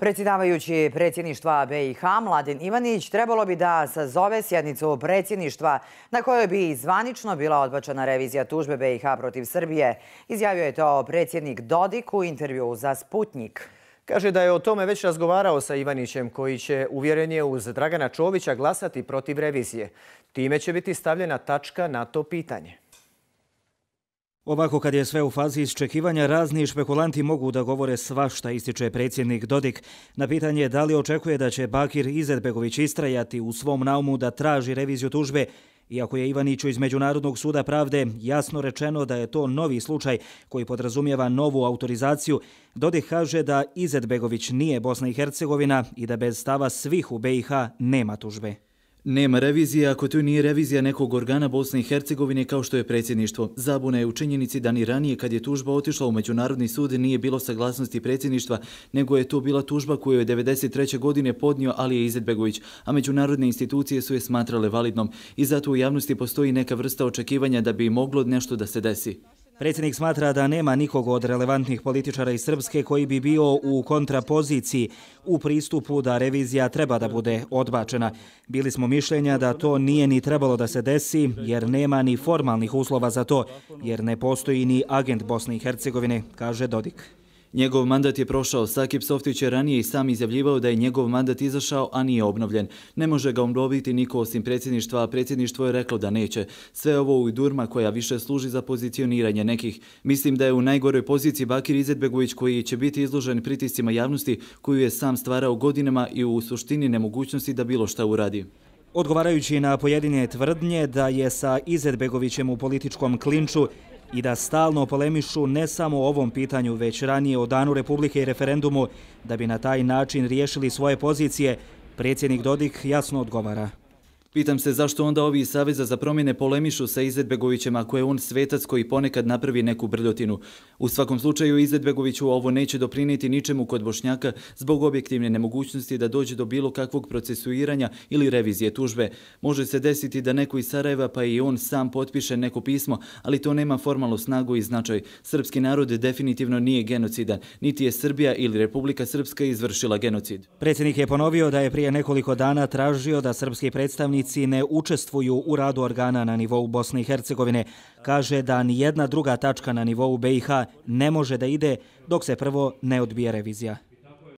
Predsjedavajući predsjedništva BiH Mladen Ivanić trebalo bi da sazove sjednicu predsjedništva na kojoj bi zvanično bila odbačena revizija tužbe BiH protiv Srbije. Izjavio je to predsjednik Dodik u intervju za Sputnik. Kaže da je o tome već razgovarao sa Ivanićem koji će uvjerenje uz Dragana Čovića glasati protiv revizije. Time će biti stavljena tačka na to pitanje. Ovako kad je sve u fazi isčekivanja, razni špekulanti mogu da govore svašta, ističe predsjednik Dodik. Na pitanje da li očekuje da će Bakir Izetbegović istrajati u svom naumu da traži reviziju tužbe, Iako je Ivaniću iz Međunarodnog suda pravde jasno rečeno da je to novi slučaj koji podrazumijeva novu autorizaciju, Dodik kaže da Izetbegović nije Bosna i Hercegovina i da bez stava svih u BiH nema tužbe. Nema revizije ako to nije revizija nekog organa Bosne i Hercegovine kao što je predsjedništvo. Zabuna je u činjenici da ni ranije kad je tužba otišla u Međunarodni sud nije bilo saglasnosti predsjedništva, nego je to bila tužba koju je 1993. godine podnio Alije Izetbegović, a međunarodne institucije su je smatrale validnom i zato u javnosti postoji neka vrsta očekivanja da bi moglo nešto da se desi. Predsjednik smatra da nema nikog od relevantnih političara iz Srpske koji bi bio u kontrapoziciji u pristupu da revizija treba da bude odbačena. Bili smo mišljenja da to nije ni trebalo da se desi jer nema ni formalnih uslova za to jer ne postoji ni agent Bosne i Hercegovine, kaže Dodik. Njegov mandat je prošao. Sakip Softić je ranije i sam izjavljivao da je njegov mandat izašao, a nije obnovljen. Ne može ga umdobiti niko osim predsjedništva, a predsjedništvo je reklo da neće. Sve ovo u durma koja više služi za pozicioniranje nekih. Mislim da je u najgoroj poziciji Bakir Izetbegović koji će biti izložen pritiscima javnosti koju je sam stvarao godinama i u suštini nemogućnosti da bilo šta uradi. Odgovarajući na pojedine tvrdnje da je sa Izetbegovićem u političkom klinču i da stalno polemišu ne samo o ovom pitanju, već ranije o danu Republike i referendumu, da bi na taj način riješili svoje pozicije, predsjednik Dodik jasno odgovara. Pitam se zašto onda ovi iz Saveza za promjene polemišu sa Izetbegovićem ako je on svetac koji ponekad napravi neku brljotinu. U svakom slučaju Izetbegoviću ovo neće doprinijeti ničemu kod Bošnjaka zbog objektivne nemogućnosti da dođe do bilo kakvog procesuiranja ili revizije tužbe. Može se desiti da neko iz Sarajeva pa i on sam potpiše neko pismo, ali to nema formalnu snagu i značaj. Srpski narod definitivno nije genocidan, niti je Srbija ili Republika Srpska izvršila genocid. Predsjednik je ponovio da je prije nekoliko dana tražio da srpski predstavnici zajednici ne učestvuju u radu organa na nivou Bosne i Hercegovine. Kaže da ni jedna druga tačka na nivou BiH ne može da ide dok se prvo ne odbije revizija.